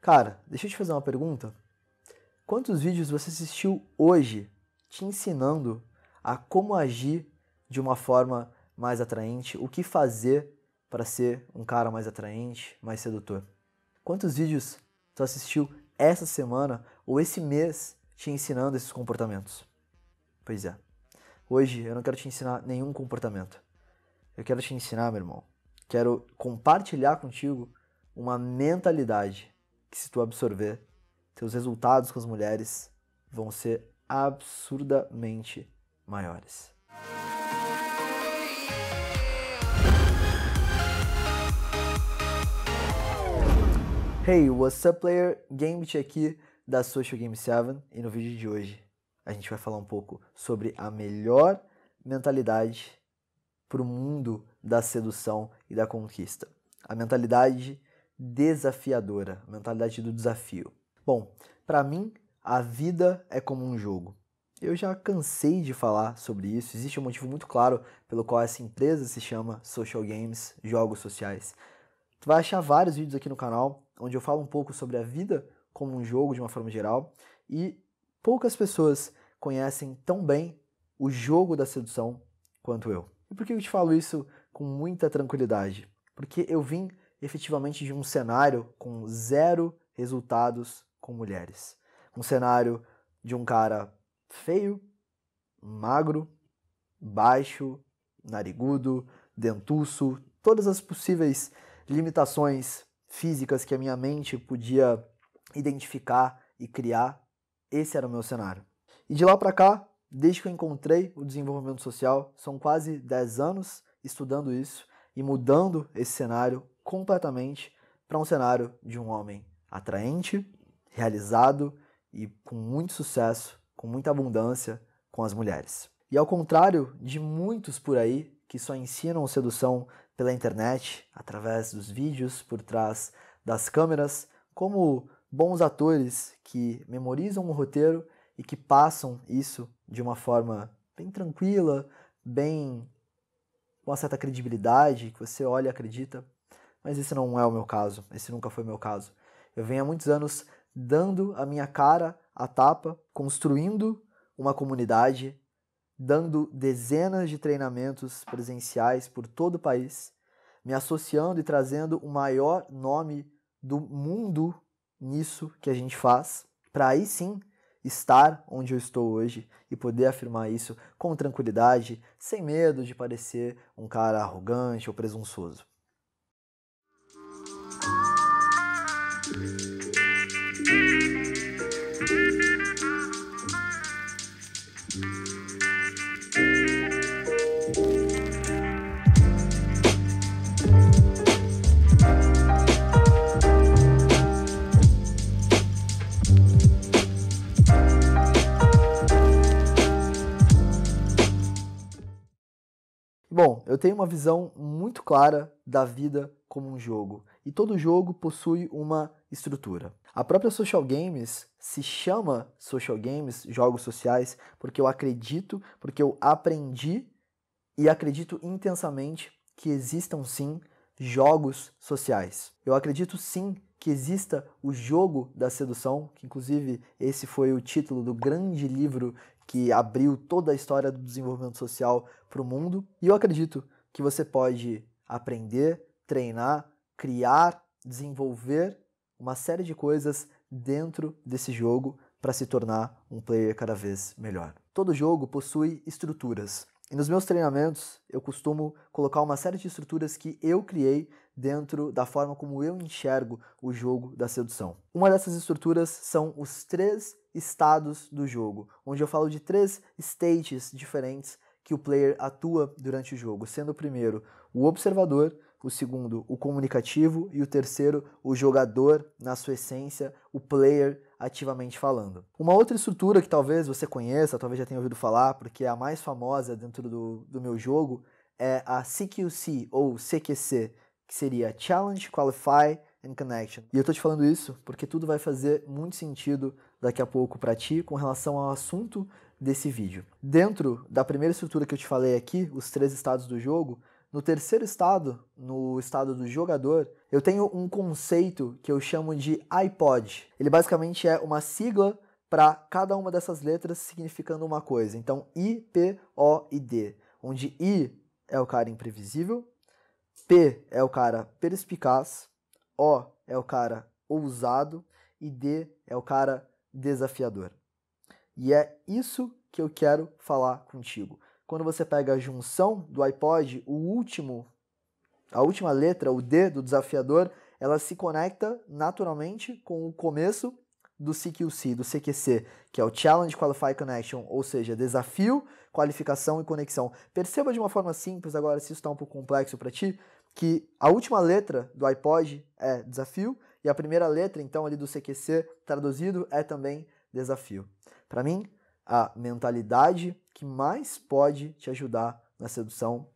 Cara, deixa eu te fazer uma pergunta. Quantos vídeos você assistiu hoje te ensinando a como agir de uma forma mais atraente, o que fazer para ser um cara mais atraente, mais sedutor? Quantos vídeos você assistiu essa semana ou esse mês te ensinando esses comportamentos? Pois é. Hoje eu não quero te ensinar nenhum comportamento. Eu quero te ensinar, meu irmão. Quero compartilhar contigo uma mentalidade que se tu absorver, teus resultados com as mulheres vão ser absurdamente maiores. Hey, what's up player? Gambit aqui da Social Game 7 e no vídeo de hoje a gente vai falar um pouco sobre a melhor mentalidade para o mundo da sedução e da conquista. A mentalidade desafiadora, mentalidade do desafio. Bom, para mim, a vida é como um jogo. Eu já cansei de falar sobre isso, existe um motivo muito claro pelo qual essa empresa se chama Social Games, Jogos Sociais. Tu vai achar vários vídeos aqui no canal onde eu falo um pouco sobre a vida como um jogo de uma forma geral e poucas pessoas conhecem tão bem o jogo da sedução quanto eu. E por que eu te falo isso com muita tranquilidade? Porque eu vim efetivamente de um cenário com zero resultados com mulheres. Um cenário de um cara feio, magro, baixo, narigudo, dentuço, todas as possíveis limitações físicas que a minha mente podia identificar e criar, esse era o meu cenário. E de lá para cá, desde que eu encontrei o desenvolvimento social, são quase 10 anos estudando isso e mudando esse cenário completamente para um cenário de um homem atraente, realizado e com muito sucesso, com muita abundância com as mulheres. E ao contrário de muitos por aí que só ensinam sedução pela internet, através dos vídeos por trás das câmeras, como bons atores que memorizam o um roteiro e que passam isso de uma forma bem tranquila, bem com uma certa credibilidade, que você olha e acredita mas esse não é o meu caso, esse nunca foi meu caso. Eu venho há muitos anos dando a minha cara a tapa, construindo uma comunidade, dando dezenas de treinamentos presenciais por todo o país, me associando e trazendo o maior nome do mundo nisso que a gente faz, para aí sim estar onde eu estou hoje e poder afirmar isso com tranquilidade, sem medo de parecer um cara arrogante ou presunçoso. Bom, eu tenho uma visão muito clara da vida como um jogo, e todo jogo possui uma estrutura. A própria Social Games se chama Social Games, jogos sociais, porque eu acredito, porque eu aprendi e acredito intensamente que existam sim jogos sociais. Eu acredito sim que exista o jogo da sedução, que inclusive esse foi o título do grande livro que abriu toda a história do desenvolvimento social para o mundo. E eu acredito que você pode aprender, treinar, criar, desenvolver uma série de coisas dentro desse jogo para se tornar um player cada vez melhor. Todo jogo possui estruturas. E nos meus treinamentos, eu costumo colocar uma série de estruturas que eu criei dentro da forma como eu enxergo o jogo da sedução. Uma dessas estruturas são os três estados do jogo, onde eu falo de três states diferentes que o player atua durante o jogo, sendo o primeiro o observador, o segundo, o comunicativo, e o terceiro, o jogador na sua essência, o player ativamente falando. Uma outra estrutura que talvez você conheça, talvez já tenha ouvido falar, porque é a mais famosa dentro do, do meu jogo, é a CQC ou CQC, que seria Challenge, Qualify and Connection. E eu estou te falando isso porque tudo vai fazer muito sentido daqui a pouco para ti com relação ao assunto desse vídeo. Dentro da primeira estrutura que eu te falei aqui, os três estados do jogo, no terceiro estado, no estado do jogador, eu tenho um conceito que eu chamo de iPod. Ele basicamente é uma sigla para cada uma dessas letras significando uma coisa. Então, I, P, O e D, onde I é o cara imprevisível, P é o cara perspicaz, O é o cara ousado e D é o cara desafiador. E é isso que eu quero falar contigo quando você pega a junção do iPod, o último, a última letra, o D do desafiador, ela se conecta naturalmente com o começo do CQC, do CQC, que é o Challenge Qualify Connection, ou seja, desafio, qualificação e conexão. Perceba de uma forma simples agora, se isso está um pouco complexo para ti, que a última letra do iPod é desafio e a primeira letra, então, ali do CQC traduzido é também desafio. Para mim, a mentalidade que mais pode te ajudar na sedução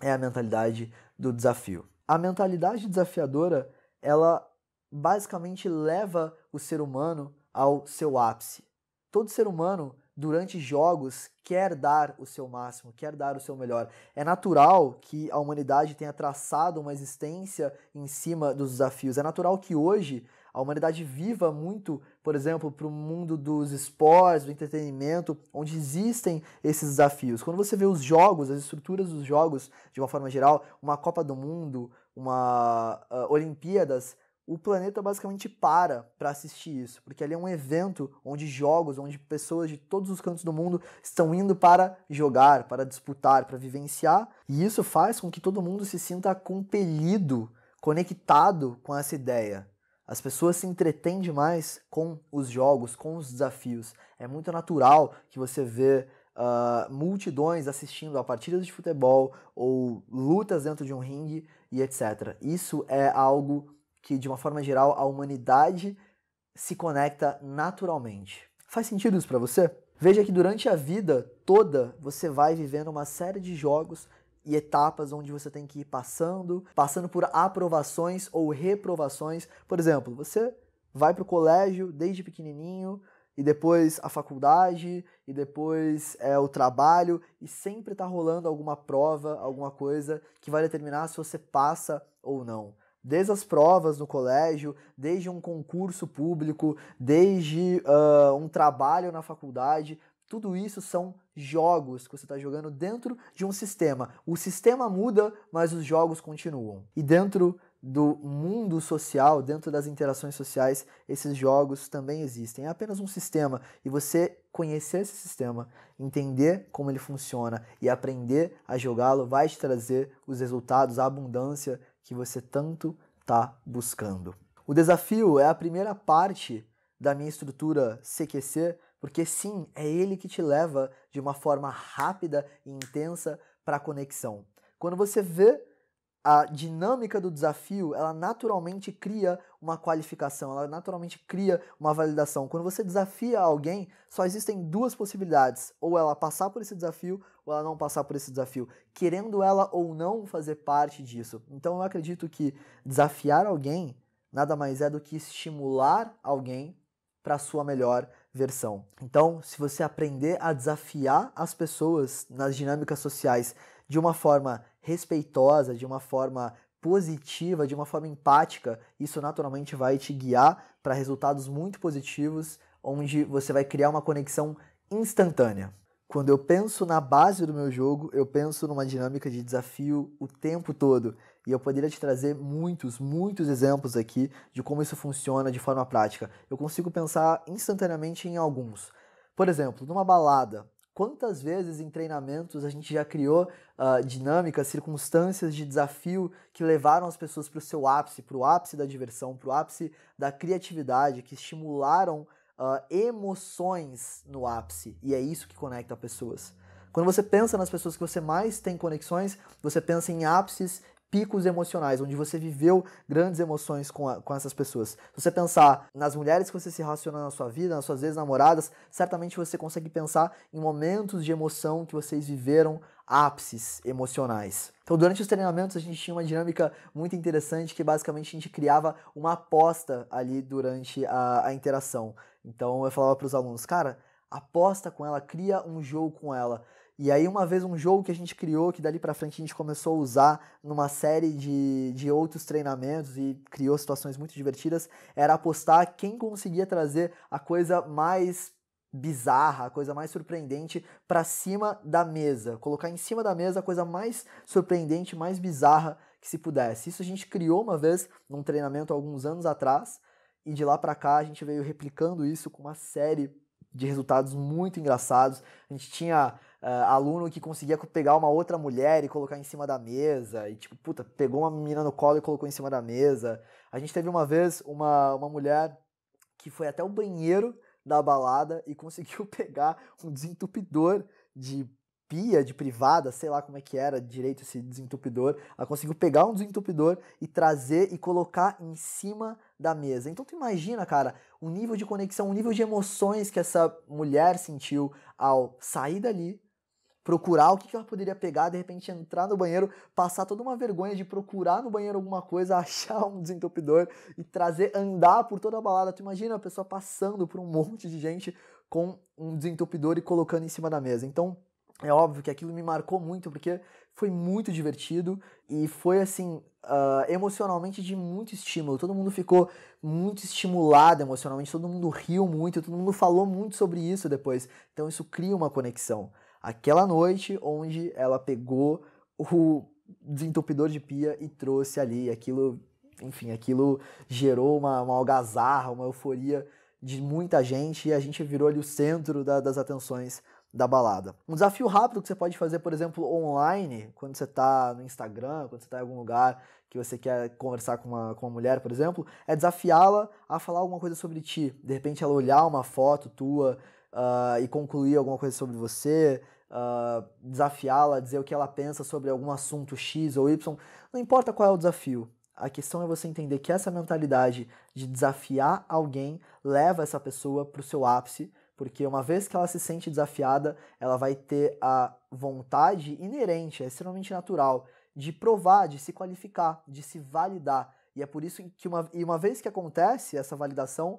é a mentalidade do desafio. A mentalidade desafiadora, ela basicamente leva o ser humano ao seu ápice. Todo ser humano durante jogos quer dar o seu máximo, quer dar o seu melhor. É natural que a humanidade tenha traçado uma existência em cima dos desafios. É natural que hoje a humanidade viva muito, por exemplo, para o mundo dos esportes, do entretenimento, onde existem esses desafios. Quando você vê os jogos, as estruturas dos jogos, de uma forma geral, uma Copa do Mundo, uma uh, Olimpíadas, o planeta basicamente para para assistir isso, porque ali é um evento onde jogos, onde pessoas de todos os cantos do mundo estão indo para jogar, para disputar, para vivenciar, e isso faz com que todo mundo se sinta compelido, conectado com essa ideia. As pessoas se entretêm demais com os jogos, com os desafios. É muito natural que você vê uh, multidões assistindo a partidas de futebol ou lutas dentro de um ringue e etc. Isso é algo que, de uma forma geral, a humanidade se conecta naturalmente. Faz sentido isso para você? Veja que durante a vida toda você vai vivendo uma série de jogos e etapas onde você tem que ir passando, passando por aprovações ou reprovações. Por exemplo, você vai para o colégio desde pequenininho e depois a faculdade e depois é o trabalho e sempre está rolando alguma prova, alguma coisa que vai determinar se você passa ou não. Desde as provas no colégio, desde um concurso público, desde uh, um trabalho na faculdade, tudo isso são jogos que você está jogando dentro de um sistema. O sistema muda, mas os jogos continuam. E dentro do mundo social, dentro das interações sociais, esses jogos também existem. É apenas um sistema e você conhecer esse sistema, entender como ele funciona e aprender a jogá-lo vai te trazer os resultados, a abundância que você tanto está buscando. O desafio é a primeira parte da minha estrutura CQC porque sim, é ele que te leva de uma forma rápida e intensa para a conexão. Quando você vê a dinâmica do desafio, ela naturalmente cria uma qualificação, ela naturalmente cria uma validação. Quando você desafia alguém, só existem duas possibilidades: ou ela passar por esse desafio, ou ela não passar por esse desafio, querendo ela ou não fazer parte disso. Então eu acredito que desafiar alguém nada mais é do que estimular alguém para sua melhor versão. Então, se você aprender a desafiar as pessoas nas dinâmicas sociais de uma forma respeitosa, de uma forma positiva, de uma forma empática, isso naturalmente vai te guiar para resultados muito positivos, onde você vai criar uma conexão instantânea. Quando eu penso na base do meu jogo, eu penso numa dinâmica de desafio o tempo todo. E eu poderia te trazer muitos, muitos exemplos aqui de como isso funciona de forma prática. Eu consigo pensar instantaneamente em alguns. Por exemplo, numa balada, quantas vezes em treinamentos a gente já criou uh, dinâmicas, circunstâncias de desafio que levaram as pessoas para o seu ápice, para o ápice da diversão, para o ápice da criatividade, que estimularam uh, emoções no ápice. E é isso que conecta pessoas. Quando você pensa nas pessoas que você mais tem conexões, você pensa em ápices picos emocionais, onde você viveu grandes emoções com, a, com essas pessoas. Se você pensar nas mulheres que você se relaciona na sua vida, nas suas ex-namoradas, certamente você consegue pensar em momentos de emoção que vocês viveram ápices emocionais. Então, durante os treinamentos, a gente tinha uma dinâmica muito interessante que basicamente a gente criava uma aposta ali durante a, a interação. Então, eu falava para os alunos, cara, aposta com ela, cria um jogo com ela. E aí, uma vez, um jogo que a gente criou, que dali para frente a gente começou a usar numa série de, de outros treinamentos e criou situações muito divertidas, era apostar quem conseguia trazer a coisa mais bizarra, a coisa mais surpreendente para cima da mesa. Colocar em cima da mesa a coisa mais surpreendente, mais bizarra que se pudesse. Isso a gente criou uma vez num treinamento alguns anos atrás, e de lá para cá a gente veio replicando isso com uma série de resultados muito engraçados. A gente tinha Uh, aluno que conseguia pegar uma outra mulher e colocar em cima da mesa, e tipo, puta, pegou uma menina no colo e colocou em cima da mesa. A gente teve uma vez uma, uma mulher que foi até o banheiro da balada e conseguiu pegar um desentupidor de pia, de privada, sei lá como é que era direito esse desentupidor. Ela conseguiu pegar um desentupidor e trazer e colocar em cima da mesa. Então tu imagina, cara, o nível de conexão, o nível de emoções que essa mulher sentiu ao sair dali, procurar o que, que ela poderia pegar, de repente entrar no banheiro, passar toda uma vergonha de procurar no banheiro alguma coisa, achar um desentupidor e trazer, andar por toda a balada. Tu imagina a pessoa passando por um monte de gente com um desentupidor e colocando em cima da mesa. Então, é óbvio que aquilo me marcou muito, porque foi muito divertido e foi assim, uh, emocionalmente de muito estímulo. Todo mundo ficou muito estimulado emocionalmente, todo mundo riu muito, todo mundo falou muito sobre isso depois. Então isso cria uma conexão aquela noite onde ela pegou o desentupidor de pia e trouxe ali. Aquilo, enfim, aquilo gerou uma, uma algazarra, uma euforia de muita gente e a gente virou ali o centro da, das atenções da balada. Um desafio rápido que você pode fazer, por exemplo, online, quando você está no Instagram, quando você está em algum lugar que você quer conversar com uma, com uma mulher, por exemplo, é desafiá-la a falar alguma coisa sobre ti. De repente, ela olhar uma foto tua uh, e concluir alguma coisa sobre você, uh, desafiá-la, dizer o que ela pensa sobre algum assunto X ou Y. Não importa qual é o desafio. A questão é você entender que essa mentalidade de desafiar alguém leva essa pessoa para o seu ápice, porque uma vez que ela se sente desafiada, ela vai ter a vontade inerente, é extremamente natural, de provar, de se qualificar, de se validar. E é por isso que, uma, e uma vez que acontece essa validação,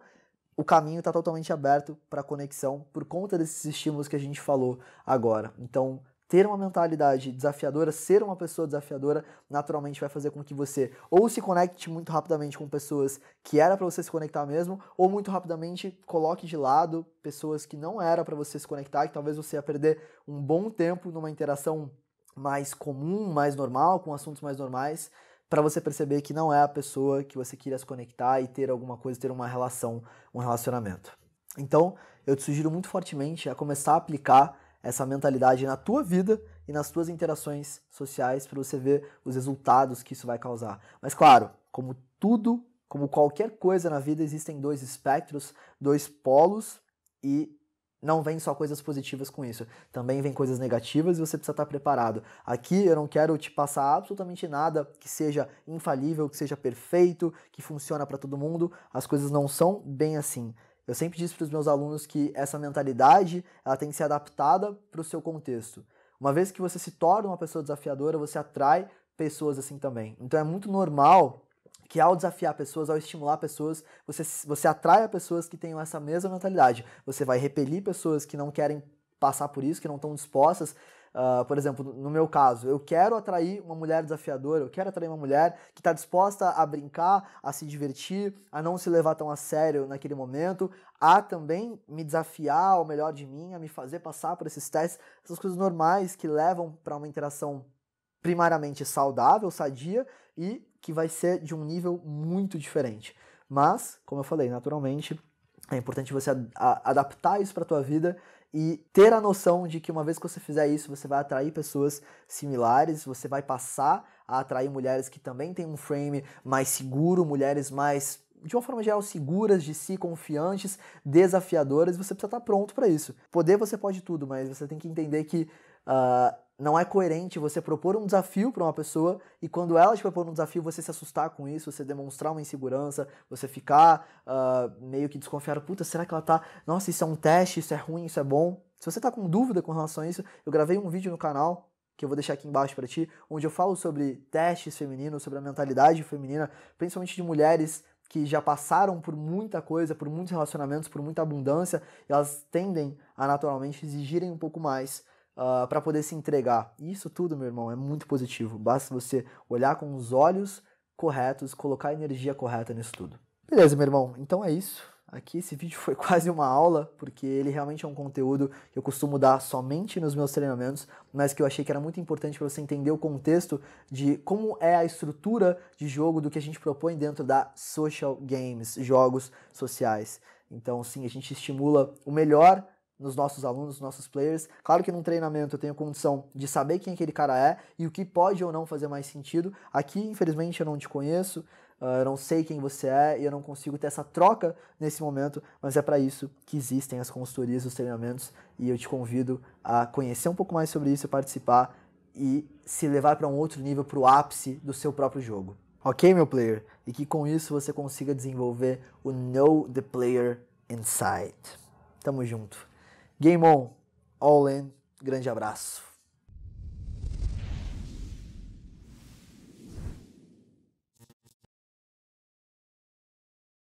o caminho está totalmente aberto para conexão por conta desses estímulos que a gente falou agora. Então, ter uma mentalidade desafiadora, ser uma pessoa desafiadora, naturalmente vai fazer com que você ou se conecte muito rapidamente com pessoas que era para você se conectar mesmo, ou muito rapidamente coloque de lado pessoas que não era para você se conectar, que talvez você ia perder um bom tempo numa interação mais comum, mais normal, com assuntos mais normais para você perceber que não é a pessoa que você queria se conectar e ter alguma coisa, ter uma relação, um relacionamento. Então, eu te sugiro muito fortemente a começar a aplicar essa mentalidade na tua vida e nas tuas interações sociais para você ver os resultados que isso vai causar. Mas claro, como tudo, como qualquer coisa na vida, existem dois espectros, dois polos e não vem só coisas positivas com isso, também vem coisas negativas e você precisa estar preparado. Aqui eu não quero te passar absolutamente nada que seja infalível, que seja perfeito, que funciona para todo mundo. As coisas não são bem assim. Eu sempre disse para os meus alunos que essa mentalidade ela tem que ser adaptada para o seu contexto. Uma vez que você se torna uma pessoa desafiadora, você atrai pessoas assim também. Então é muito normal que ao desafiar pessoas, ao estimular pessoas, você, você atrai a pessoas que tenham essa mesma mentalidade. Você vai repelir pessoas que não querem passar por isso, que não estão dispostas. Uh, por exemplo, no meu caso, eu quero atrair uma mulher desafiadora, eu quero atrair uma mulher que está disposta a brincar, a se divertir, a não se levar tão a sério naquele momento, a também me desafiar ao melhor de mim, a me fazer passar por esses testes, essas coisas normais que levam para uma interação primariamente saudável, sadia, e que vai ser de um nível muito diferente. Mas, como eu falei, naturalmente é importante você adaptar isso para a tua vida e ter a noção de que uma vez que você fizer isso, você vai atrair pessoas similares, você vai passar a atrair mulheres que também têm um frame mais seguro, mulheres mais de uma forma geral, seguras de si, confiantes, desafiadoras, você precisa estar tá pronto para isso. Poder você pode tudo, mas você tem que entender que uh, não é coerente você propor um desafio para uma pessoa e quando ela te propor um desafio você se assustar com isso, você demonstrar uma insegurança, você ficar uh, meio que desconfiado, puta, será que ela tá, nossa, isso é um teste, isso é ruim, isso é bom? Se você tá com dúvida com relação a isso, eu gravei um vídeo no canal que eu vou deixar aqui embaixo para ti, onde eu falo sobre testes femininos, sobre a mentalidade feminina, principalmente de mulheres que já passaram por muita coisa, por muitos relacionamentos, por muita abundância, elas tendem a naturalmente exigirem um pouco mais uh, ah, para poder se entregar. isso tudo, meu irmão, é muito positivo. Basta você olhar com os olhos corretos, colocar a energia correta nisso tudo. Beleza, meu irmão, então é isso. Aqui esse vídeo foi quase uma aula, porque ele realmente é um conteúdo que eu costumo dar somente nos meus treinamentos, mas que eu achei que era muito importante para você entender o contexto de como é a estrutura de jogo do que a gente propõe dentro da social games, jogos sociais. Então, sim, a gente estimula o melhor nos nossos alunos, nos nossos players. Claro que num treinamento eu tenho condição de saber quem aquele cara é e o que pode ou não fazer mais sentido. Aqui, infelizmente, eu não te conheço, ah, eu não sei quem você é e eu não consigo ter essa troca nesse momento, mas é para isso que existem as consultorias, os treinamentos e eu te convido a conhecer um pouco mais sobre isso, participar e se levar para um outro nível, para o ápice do seu próprio jogo. Ok, meu player? E que com isso você consiga desenvolver o Know the Player Inside. Tamo junto. Game on, all in, grande abraço.